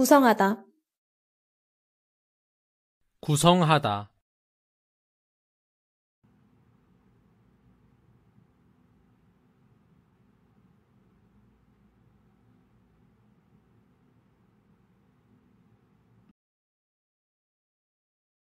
구성하다 구성하다